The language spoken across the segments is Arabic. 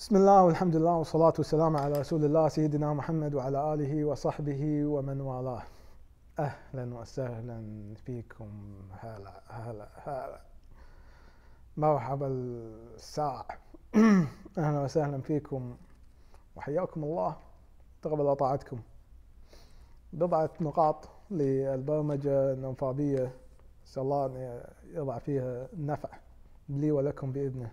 بسم الله والحمد لله والصلاة والسلام على رسول الله سيدنا محمد وعلى آله وصحبه ومن والاه أهلا وسهلا فيكم هلا هلا هلا مرحبا الساعة أهلا وسهلا فيكم وحياكم الله تقبل طاعتكم بضعة نقاط للبرمجة النفابية إن الله أن يضع فيها نفع لي ولكم بإذنه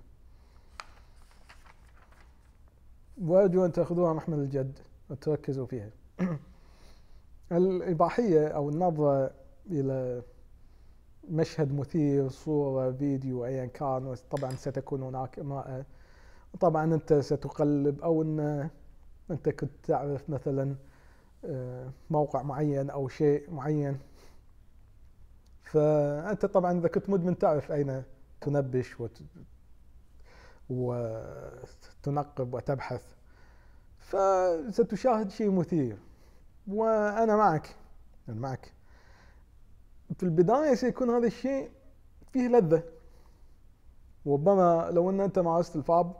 وأرجو أن تأخذوها محمل الجد وتركزوا فيها الإباحية أو النظرة إلى مشهد مثير صورة فيديو أيا كان طبعا ستكون هناك امرأة طبعا أنت ستقلب أو أن أنت كنت تعرف مثلا آه، موقع معين أو شيء معين فأنت طبعا إذا كنت مدمن تعرف أين تنبش وت... وتنقب وتبحث فستشاهد شيء مثير وأنا معك أنا معك في البداية سيكون هذا الشيء فيه لذة وربما لو أن أنت مارست الفاب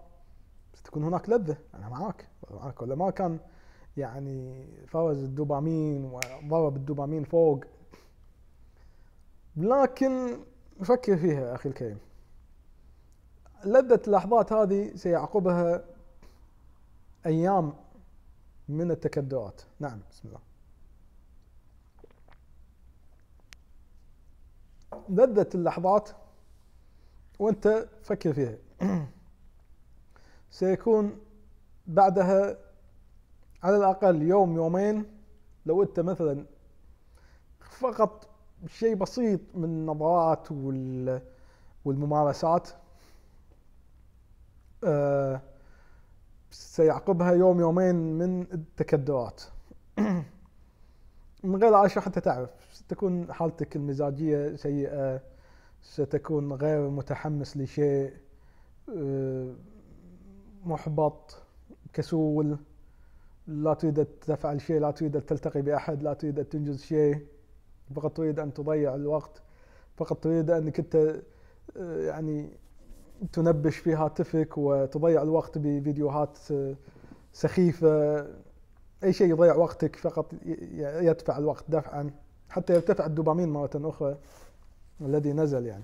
ستكون هناك لذة أنا معك معك ولا ما كان يعني فرز الدوبامين وضرب الدوبامين فوق لكن فكر فيها أخي الكريم لذة اللحظات هذه سيعقبها أيام من التكدؤات نعم بسم الله لذة اللحظات وانت فكر فيها سيكون بعدها على الأقل يوم يومين لو أنت مثلا فقط شيء بسيط من النظرات والممارسات آه سيعقبها يوم يومين من التكدرات من غير عائشة حتى تعرف ستكون حالتك المزاجية سيئة ستكون غير متحمس لشيء آه، محبط كسول لا تريد تفعل شيء لا تريد تلتقي بأحد لا تريد تنجز شيء فقط تريد أن تضيع الوقت فقط تريد أنك أنت آه، يعني تنبش في هاتفك وتضيع الوقت بفيديوهات آه، سخيفه اي شيء يضيع وقتك فقط يدفع الوقت دفعا حتى يرتفع الدوبامين مره اخرى الذي نزل يعني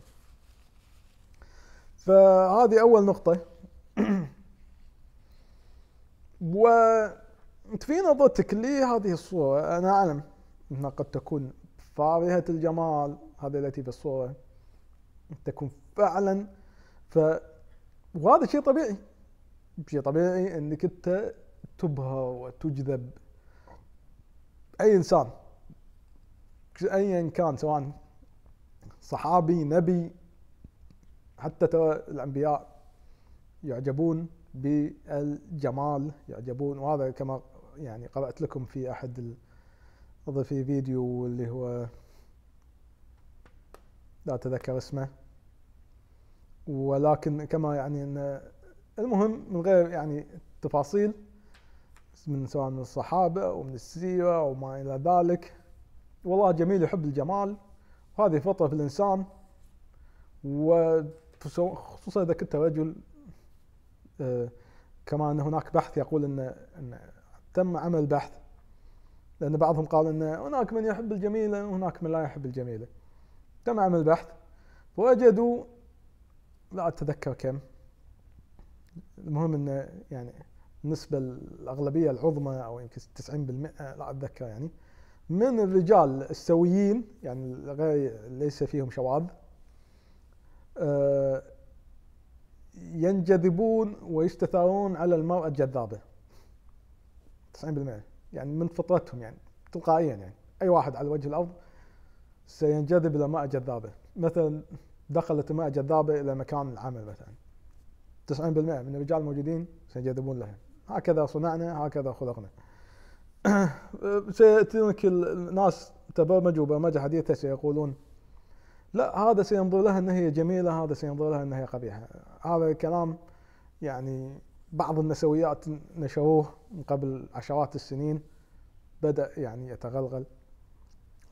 فهذه اول نقطه في نظرتك لهذه الصوره انا اعلم انها قد تكون فارهه الجمال هذه التي في الصوره تكون فعلا ف وهذا شيء طبيعي شيء طبيعي انك انت تبهر وتجذب اي انسان ايا كان سواء صحابي نبي حتى ترى الانبياء يعجبون بالجمال يعجبون وهذا كما يعني قرات لكم في احد في فيديو اللي هو لا اتذكر اسمه ولكن كما يعني ان المهم من غير يعني تفاصيل من سواء من الصحابه ومن السيره وما الى ذلك والله جميل يحب الجمال وهذه فطره في الانسان وخصوصا اذا كنت رجل آه، كما ان هناك بحث يقول ان, إن تم عمل بحث لان بعضهم قال ان هناك من يحب الجميله وهناك من لا يحب الجميله تم عمل بحث وجدوا لا اتذكر كم المهم انه يعني النسبه الاغلبيه العظمى او يمكن 90% لا اتذكر يعني من الرجال السويين يعني غير ليس فيهم شواذ آه، ينجذبون ويستثارون على المرأة الجذابة 90% يعني من فطرتهم يعني تلقائيا يعني أي واحد على وجه الأرض سينجذب إلى المرأة الجذابة مثلا دخلت الماء جذابه الى مكان العمل مثلا 90% من الرجال الموجودين سيجذبون لها هكذا صنعنا هكذا خلقنا سيأتونك الناس تبرمجوا برمجة حديثة سيقولون لا هذا سينظر لها أن هي جميلة هذا سينظر لها أن هي قبيحة هذا الكلام يعني بعض النسويات نشروه من قبل عشرات السنين بدأ يعني يتغلغل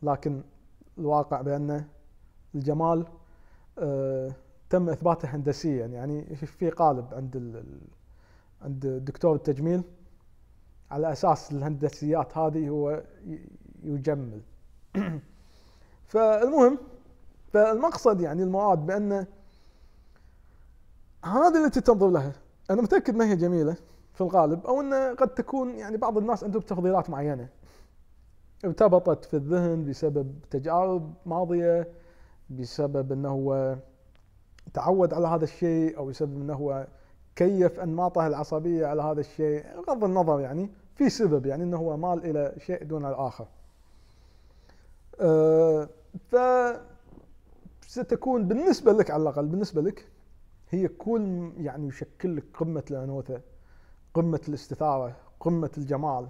لكن الواقع بأن الجمال آه، تم اثباته هندسيا يعني في قالب عند عند دكتور التجميل على اساس الهندسيات هذه هو يجمل فالمهم فالمقصد يعني المراد بان هذه التي تنظر لها انا متاكد ما هي جميله في الغالب او انه قد تكون يعني بعض الناس عندهم تفضيلات معينه ارتبطت في الذهن بسبب تجارب ماضيه بسبب انه هو تعود على هذا الشيء او بسبب انه هو كيف انماطه العصبيه على هذا الشيء بغض النظر يعني في سبب يعني انه هو مال الى شيء دون الاخر. أه ف ستكون بالنسبه لك على الاقل بالنسبه لك هي كل يعني يشكل لك قمه الانوثه قمه الاستثاره قمه الجمال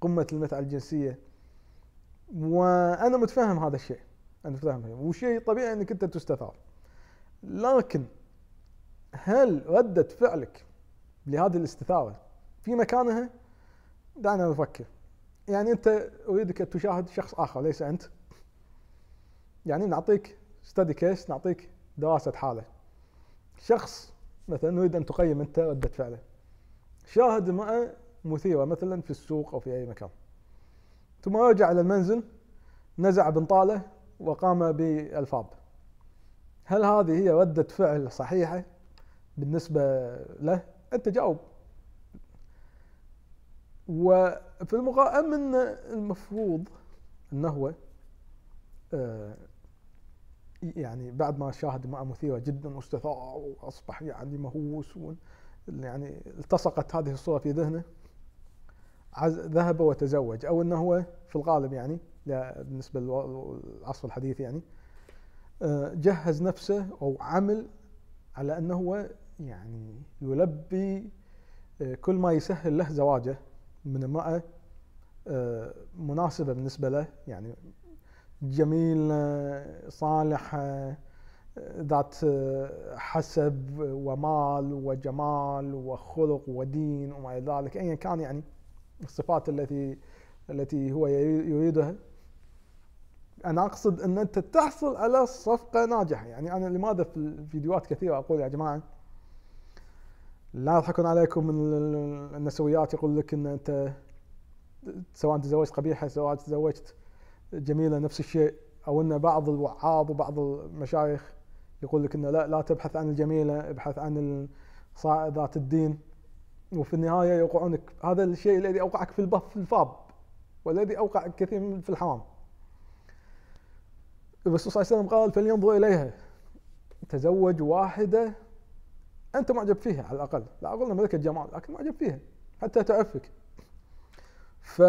قمه المتعه الجنسيه وانا متفهم هذا الشيء فتح المشاكل وشيء طبيعي انك انت تستثار لكن هل ردة فعلك لهذه الاستثارة في مكانها؟ دعنا نفكر يعني انت اريدك ان تشاهد شخص اخر ليس انت يعني نعطيك ستدي كيس نعطيك دراسة حالة شخص مثلا نريد ان تقيم انت ردة فعله شاهد امرأة مثيرة مثلا في السوق او في اي مكان ثم رجع الى المنزل نزع بنطاله وقام بالفاظ هل هذه هي ردة فعل صحيحة بالنسبة له أنت جاوب وفي المقام أن المفروض أنه هو آه، يعني بعد ما شاهد مئة مثيرة جدا واستثار وأصبح يعني مهووس يعني التصقت هذه الصورة في ذهنه ذهب وتزوج أو أنه هو في الغالب يعني بالنسبه للعصر الحديث يعني آه، جهز نفسه او عمل على انه هو يعني يلبي آه، كل ما يسهل له زواجه من امراه آه، مناسبه بالنسبه له يعني جميله صالحه ذات حسب ومال وجمال وخلق ودين وما الى ذلك ايا كان يعني الصفات التي التي هو يريدها انا اقصد ان انت تحصل على صفقه ناجحه يعني انا لماذا في الفيديوهات كثيره اقول يا جماعه لا يضحكون عليكم من النسويات يقول لك ان انت سواء تزوجت قبيحه سواء تزوجت جميله نفس الشيء او ان بعض الوعاظ وبعض المشايخ يقول لك انه لا لا تبحث عن الجميله ابحث عن ذات الدين وفي النهايه يوقعونك هذا الشيء الذي اوقعك في الباب والذي اوقع كثير في الحرام الرسول صلى الله عليه وسلم قال فلينظر إليها تزوج واحدة أنت معجب فيها على الأقل لا أقول لها ملكة جمال لكن معجب فيها حتى تعفك ف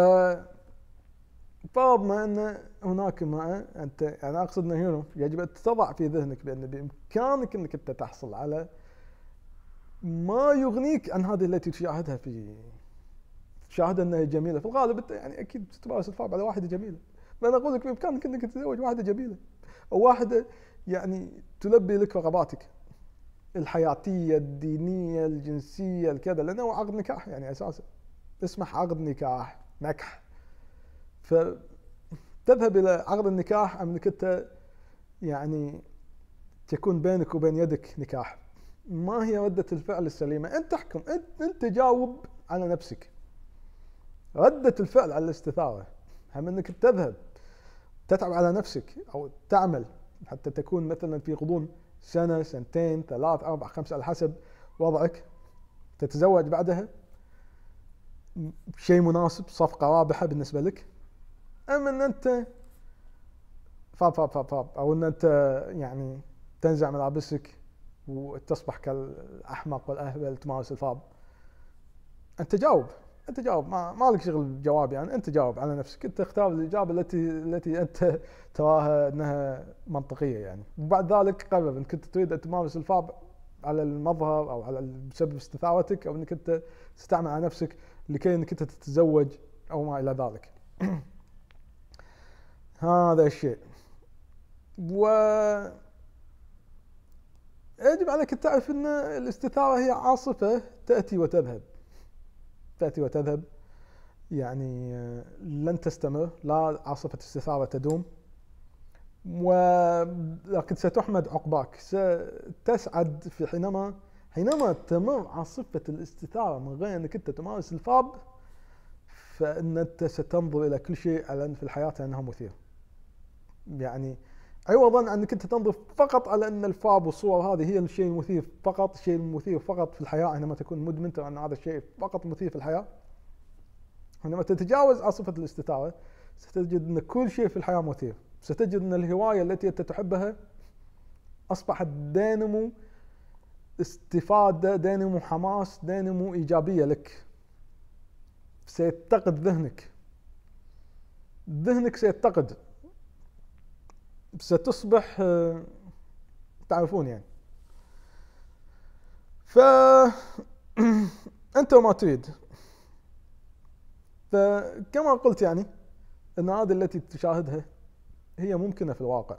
فرضنا أن هناك ما أنت يعني أقصد أنه يجب أن تضع في ذهنك بأن بإمكانك أنك أنت تحصل على ما يغنيك عن هذه التي تشاهدها في تشاهد أنها جميلة في الغالب أنت يعني أكيد تمارس الفرق على واحدة جميلة فانا اقول لك بامكانك انك تتزوج واحده جميله او واحده يعني تلبي لك رغباتك الحياتيه الدينيه الجنسيه الكذا لانه هو عقد نكاح يعني اساسا اسمه عقد نكاح نكح فتذهب الى عقد النكاح ام انك انت يعني تكون بينك وبين يدك نكاح ما هي ردة الفعل السليمة أنت تحكم أنت, أنت جاوب على نفسك ردة الفعل على الاستثارة هم أنك تذهب تتعب على نفسك أو تعمل حتى تكون مثلا في غضون سنة سنتين ثلاث أربع خمس على حسب وضعك تتزوج بعدها شيء مناسب صفقة رابحة بالنسبة لك أما أن أنت فاب فاب فاب فاب أو أن أنت يعني تنزع ملابسك وتصبح كالأحمق والأهبل تمارس الفاب أنت جاوب انت جاوب ما, ما لك شغل بجواب يعني انت جاوب على نفسك انت اختار الاجابه التي التي انت تراها انها منطقيه يعني وبعد ذلك قرر انك كنت تريد ان تمارس الفاب على المظهر او على بسبب استثارتك او انك انت تستعمل على نفسك لكي انك انت تتزوج او ما الى ذلك. هذا الشيء. و يجب عليك تعرف ان الاستثاره هي عاصفه تاتي وتذهب تأتي وتذهب يعني لن تستمر لا عاصفة الاستثاره تدوم ولكن ستحمد عقباك ستسعد في حينما حينما تمر عاصفة الاستثارة من غير أنك أنت تمارس الفاب فإن أنت ستنظر إلى كل شيء في الحياة أنها مثير يعني عوضا أيوة، انك انت تنظف فقط على ان الفاب والصور هذه هي الشيء المثير فقط الشيء المثير فقط في الحياه عندما تكون مدمن ترى ان هذا الشيء فقط مثير في الحياه عندما تتجاوز عاصفه الاستثاره ستجد ان كل شيء في الحياه مثير ستجد ان الهوايه التي انت تحبها اصبحت دينمو استفاده دينمو حماس دينمو ايجابيه لك سيتقد ذهنك ذهنك سيتقد ستصبح آه، تعرفون يعني ف انت ما تريد فكما قلت يعني ان هذه التي تشاهدها هي ممكنه في الواقع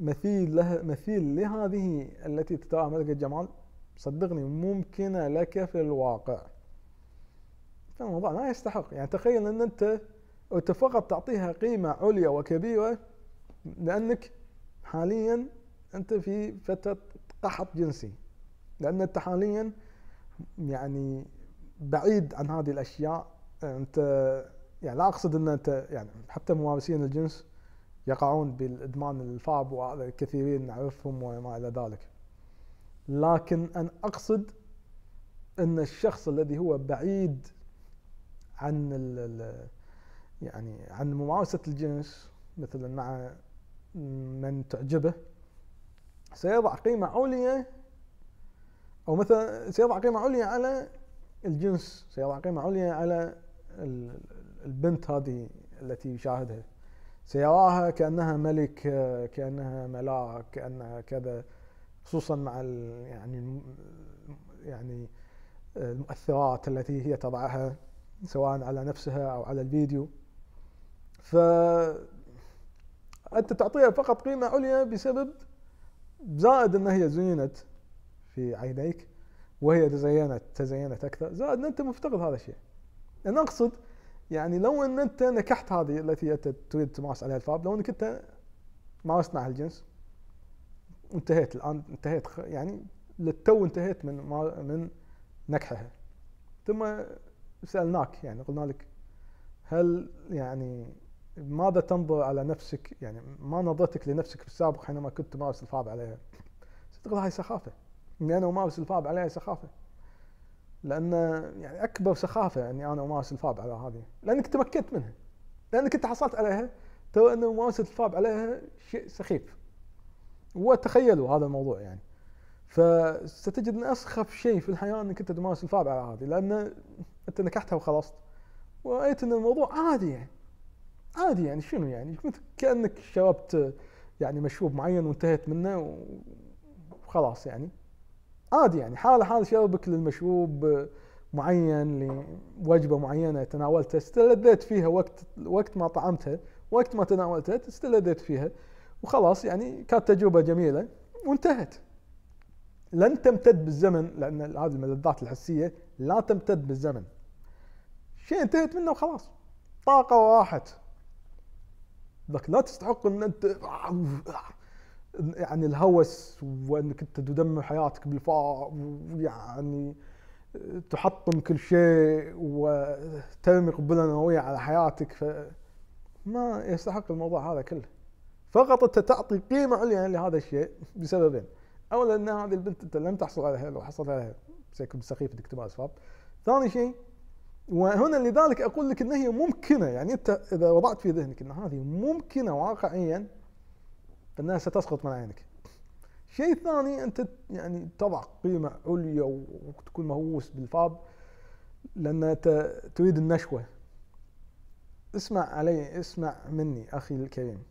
مثيل لها مثيل لهذه التي تتراها ملك الجمال صدقني ممكنه لك في الواقع فالموضوع لا يستحق يعني تخيل ان انت فقط تعطيها قيمه عليا وكبيره لأنك حاليا أنت في فترة قحط جنسي لأن أنت حاليا يعني بعيد عن هذه الأشياء أنت يعني لا أقصد أن أنت يعني حتى ممارسين الجنس يقعون بالإدمان الفاب وهذا كثيرين نعرفهم وما إلى ذلك لكن أنا أقصد أن الشخص الذي هو بعيد عن يعني عن ممارسة الجنس مثلا مع من تعجبه سيضع قيمة عليا أو مثلا سيضع قيمة عليا على الجنس سيضع قيمة عليا على البنت هذه التي يشاهدها سيراها كأنها ملك كأنها ملاك كأنها كذا خصوصا مع يعني يعني المؤثرات التي هي تضعها سواء على نفسها أو على الفيديو ف أنت تعطيها فقط قيمة عليا بسبب زائد أن هي زينت في عينيك وهي تزينت تزينت أكثر زائد أن أنت مفتقد هذا الشيء أنا أقصد يعني لو أن أنت نكحت هذه التي أنت تريد تمارس عليها الفاب لو أنك أنت مارست معها الجنس انتهيت الآن انتهيت يعني للتو انتهيت من من نكحها ثم سألناك يعني قلنا لك هل يعني ماذا تنظر على نفسك يعني ما نظرتك لنفسك في السابق حينما كنت تمارس الفاب عليها تقول هاي سخافه اني انا امارس الفاب عليها سخافه لان يعني اكبر سخافه اني انا امارس الفاب على هذه لانك تمكنت منها لانك انت حصلت عليها ترى ان ممارسه الفاب عليها شيء سخيف وتخيلوا هذا الموضوع يعني فستجد ان اسخف شيء في الحياه انك انت تمارس الفاب على هذه لان انت نكحتها وخلصت ورايت ان الموضوع عادي يعني عادي يعني شنو يعني كانك شربت يعني مشروب معين وانتهيت منه وخلاص يعني عادي يعني حاله حال شربك للمشروب معين لوجبه معينه تناولتها استلذيت فيها وقت وقت ما طعمتها وقت ما تناولتها استلذيت فيها وخلاص يعني كانت تجربه جميله وانتهت لن تمتد بالزمن لان هذه الملذات الحسيه لا تمتد بالزمن شيء انتهت منه وخلاص طاقه وراحت لك لا تستحق ان انت يعني الهوس وانك انت تدمر حياتك بالفار ويعني تحطم كل شيء وترمي قنبله نوويه على حياتك فما يستحق الموضوع هذا كله فقط انت تعطي قيمه عليا لهذا الشيء بسببين اولا ان هذه البنت انت لم تحصل عليها لو حصلت عليها سيكون سخيف اكتمال اسباب ثاني شيء وهنا لذلك اقول لك ان هي ممكنه يعني انت اذا وضعت في ذهنك ان هذه ممكنه واقعيا فانها ستسقط من عينك. شيء ثاني انت يعني تضع قيمه عليا وتكون مهووس بالفاب لان انت تريد النشوه. اسمع علي اسمع مني اخي الكريم.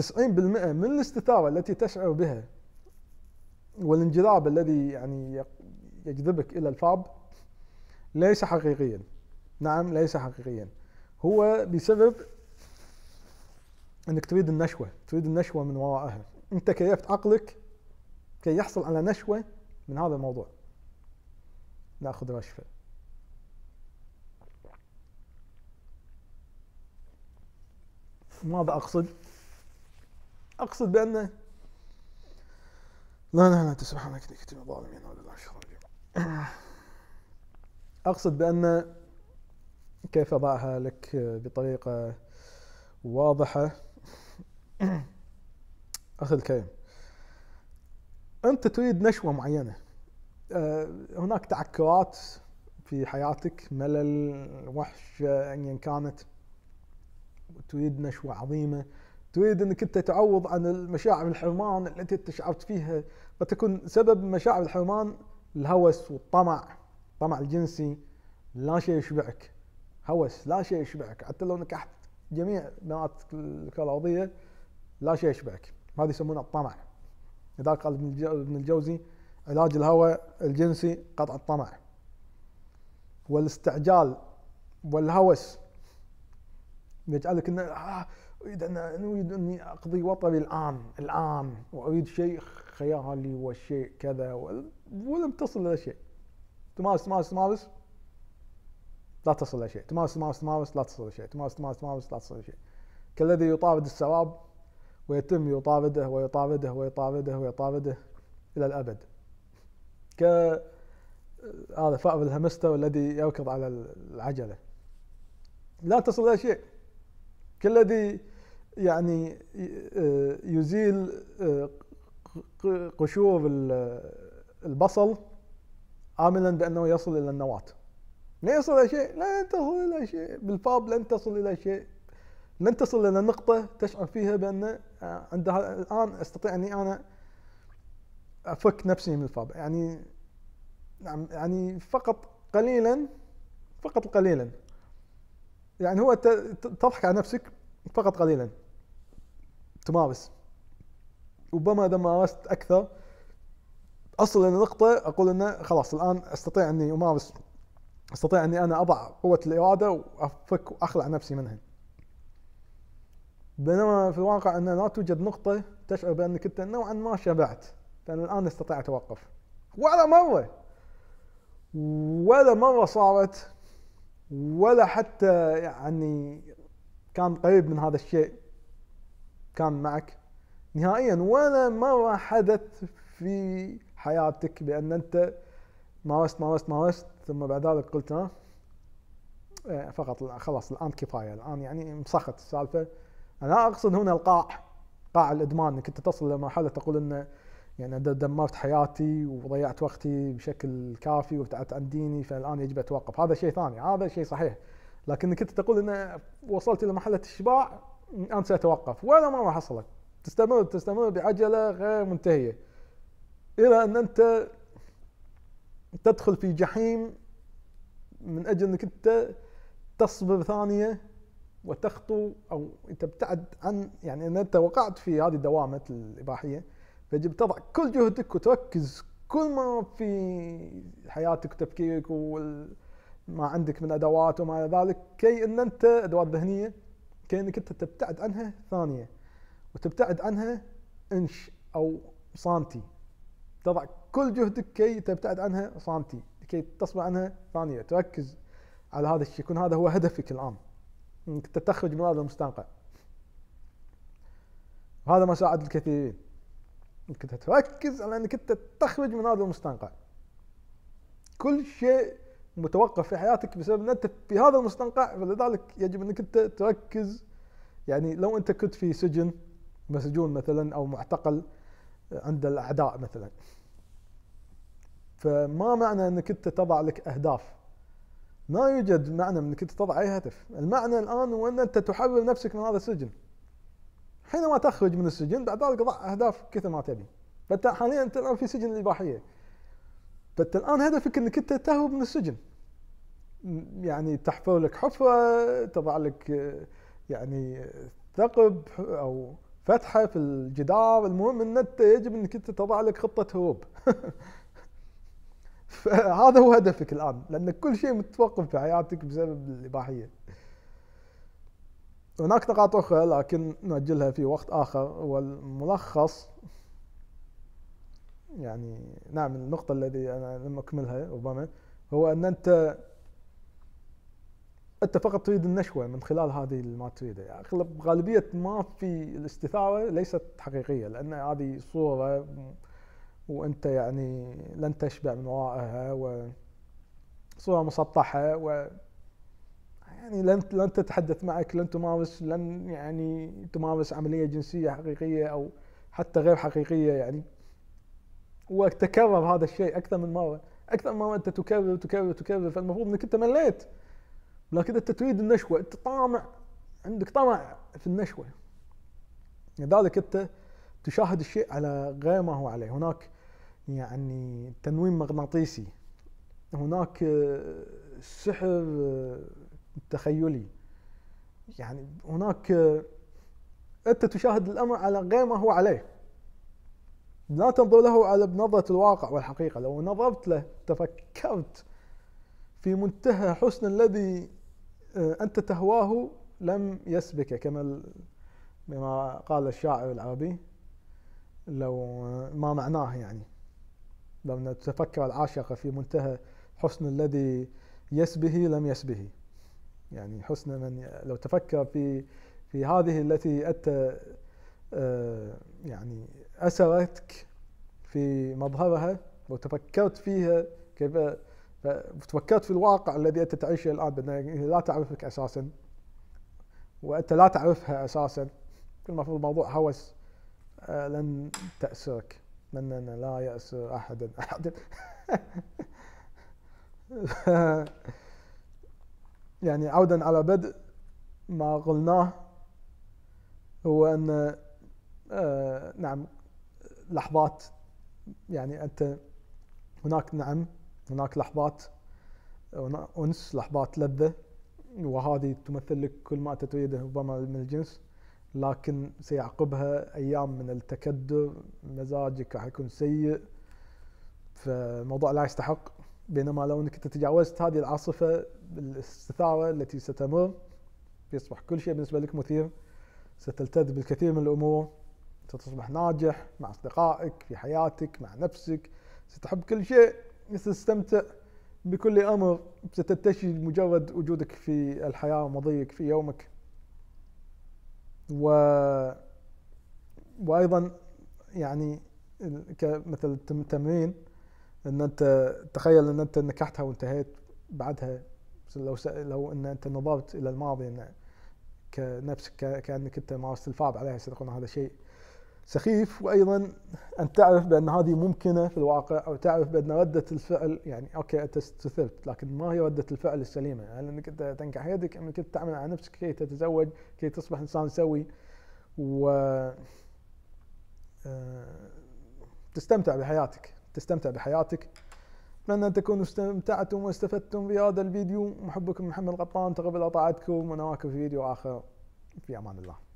90% من الاستثاره التي تشعر بها والانجذاب الذي يعني يجذبك الى الفاب ليس حقيقيا نعم ليس حقيقيا هو بسبب انك تريد النشوه تريد النشوه من ورائها انت كيفت عقلك كي يحصل على نشوه من هذا الموضوع ناخذ رشفه ماذا اقصد اقصد بان لا لا لا سبحانك اني كنت من الظالمين والله الشر اقصد بان كيف اضعها لك بطريقه واضحه اخي الكريم انت تريد نشوه معينه آه، هناك تعكرات في حياتك ملل وحشة أيا كانت تريد نشوة عظيمة تريد أنك أنت تعوض عن المشاعر الحرمان التي أنت شعرت فيها فتكون سبب مشاعر الحرمان الهوس والطمع طمع الجنسي لا شيء يشبعك هوس لا شيء يشبعك حتى لو نكحت جميع بنات الارضيه لا شيء يشبعك هذا يسمونه الطمع لذلك قال ابن الجوزي علاج الهوى الجنسي قطع الطمع والاستعجال والهوس يجعلك ان آه اريد ان اريد اني اقضي وطني الان الان واريد شيء خيالي وشيء كذا ولم تصل الى شيء تمارس تمارس تمارس لا تصل لشيء تمارس تمارس تمارس لا تصل لشيء تمارس تمارس تمارس لا تصل لشيء كالذي يطارد السراب ويتم يطارده ويطارده ويطارده ويطارده إلى الأبد ك هذا فأر الهمستر الذي يركض على العجلة لا تصل إلى شيء كالذي يعني يزيل قشور البصل آملا بأنه يصل إلى النواة لا يصل إلى شيء لا تصل إلى شيء بالفاب لن تصل إلى شيء لن تصل إلى نقطة تشعر فيها بأن آه، عندها الآن أستطيع أني أنا أفك نفسي من الفاب يعني نعم يعني فقط قليلا فقط قليلا يعني هو تضحك على نفسك فقط قليلا تمارس ربما اذا مارست اكثر اصل الى نقطه اقول انه خلاص الان استطيع اني امارس استطيع اني انا اضع قوه الاراده وافك واخلع نفسي منها بينما في الواقع انه لا توجد نقطه تشعر بانك انت نوعا ما شبعت فانا الان استطيع اتوقف ولا مره ولا مره صارت ولا حتى يعني كان قريب من هذا الشيء كان معك نهائيا ولا مرة حدث في حياتك بان انت مارست مارست مارست ثم بعد ذلك قلت ها إيه، فقط خلاص الان كفايه الان يعني مسخت السالفه انا اقصد هنا القاع قاع الادمان انك انت تصل لمرحله تقول ان يعني دمرت حياتي وضيعت وقتي بشكل كافي وابتعدت عن ديني فالان يجب اتوقف هذا شيء ثاني هذا شيء صحيح لكن انت تقول ان وصلت الى مرحله الشباع الان ساتوقف ولا ما حصلت تستمر تستمر بعجله غير منتهيه الى ان انت تدخل في جحيم من اجل انك انت تصبر ثانيه وتخطو او تبتعد عن يعني ان انت وقعت في هذه الدوامه الاباحيه فيجب تضع كل جهدك وتركز كل ما في حياتك وتفكيرك وما عندك من ادوات وما الى ذلك كي ان انت ادوات ذهنيه كي انك انت تبتعد عنها ثانيه وتبتعد عنها انش او سنتي تضع كل جهدك كي تبتعد عنها سنتي كي تصبح عنها ثانيه تركز على هذا الشيء يكون هذا هو هدفك الان انك تخرج من هذا المستنقع هذا ما ساعد الكثيرين انك تركز على انك انت تخرج من هذا المستنقع كل شيء متوقف في حياتك بسبب ان انت في هذا المستنقع فلذلك يجب انك انت تركز يعني لو انت كنت في سجن مسجون مثلا او معتقل عند الاعداء مثلا فما معنى انك انت تضع لك اهداف ما يوجد معنى انك انت تضع اي هدف المعنى الان هو ان انت تحرر نفسك من هذا السجن حينما تخرج من السجن بعد ذلك ضع اهداف كثر ما تبي فانت حاليا انت الان في سجن الاباحيه فانت الان هدفك انك انت تهرب من السجن يعني تحفر لك حفره تضع لك يعني ثقب او فتحه في الجدار المهم ان انت يجب انك انت تضع لك خطه هروب فهذا هو هدفك الان لان كل شيء متوقف في حياتك بسبب الاباحيه هناك نقاط اخرى لكن نؤجلها في وقت اخر والملخص يعني نعم النقطه الذي انا لم اكملها ربما هو ان انت انت فقط تريد النشوه من خلال هذه ما تريده يعني غالبيه ما في الاستثاره ليست حقيقيه لان هذه صوره وانت يعني لن تشبع من ورائها وصوره مسطحه و يعني لن لن تتحدث معك لن تمارس لن يعني تمارس عمليه جنسيه حقيقيه او حتى غير حقيقيه يعني وتكرر هذا الشيء اكثر من مره اكثر من مره انت تكرر تكرر تكرر فالمفروض انك انت مليت لكن انت تريد النشوه انت طامع عندك طمع في النشوه لذلك انت تشاهد الشيء على غير ما هو عليه هناك يعني تنويم مغناطيسي هناك آه، سحر آه، تخيلي يعني هناك آه، انت تشاهد الامر على غير ما هو عليه لا تنظر له على بنظرة الواقع والحقيقة لو نظرت له تفكرت في منتهى حسن الذي آه، أنت تهواه لم يسبك كما بما قال الشاعر العربي لو ما معناه يعني لو نتفكر العاشق في منتهى حسن الذي يسبه لم يسبه يعني حسن من لو تفكر في في هذه التي أتى آه، يعني أسرتك في مظهرها وتفكرت فيها كيف فتفكرت في الواقع الذي انت تعيشه الان بان يعني لا تعرفك اساسا وانت لا تعرفها اساسا المفروض الموضوع هوس آه، لن تاسرك لن لا ياسر احدا احدا يعني عودا على بدء ما قلناه هو ان آه، نعم لحظات يعني انت هناك نعم هناك لحظات أنس لحظات لذة وهذه تمثل لك كل ما أنت تريده ربما من الجنس لكن سيعقبها أيام من التكدر مزاجك راح يكون سيء فالموضوع لا يستحق بينما لو أنك تجاوزت هذه العاصفة الاستثارة التي ستمر يصبح كل شيء بالنسبة لك مثير ستلتذ بالكثير من الأمور ستصبح ناجح مع أصدقائك في حياتك مع نفسك ستحب كل شيء تستمتع بكل أمر سترتشي مجرد وجودك في الحياة ومضيك في يومك و وأيضا يعني كمثل التمرين ان انت تخيل ان انت نكحتها وانتهيت بعدها لو لو ان انت نظرت الى الماضي ان كنفسك كانك انت مارست الفاب عليها صدقون هذا شيء سخيف وايضا ان تعرف بان هذه ممكنه في الواقع او تعرف بان رده الفعل يعني اوكي انت استثبت لكن ما هي رده الفعل السليمه؟ هل يعني انك انت تنكح يدك ام انك تعمل على نفسك كي تتزوج كي تصبح انسان سوي و آه، تستمتع بحياتك تستمتع بحياتك اتمنى ان تكونوا استمتعتم واستفدتم بهذا الفيديو محبكم محمد غطان تقبل طاعتكم ونراكم في فيديو اخر في امان الله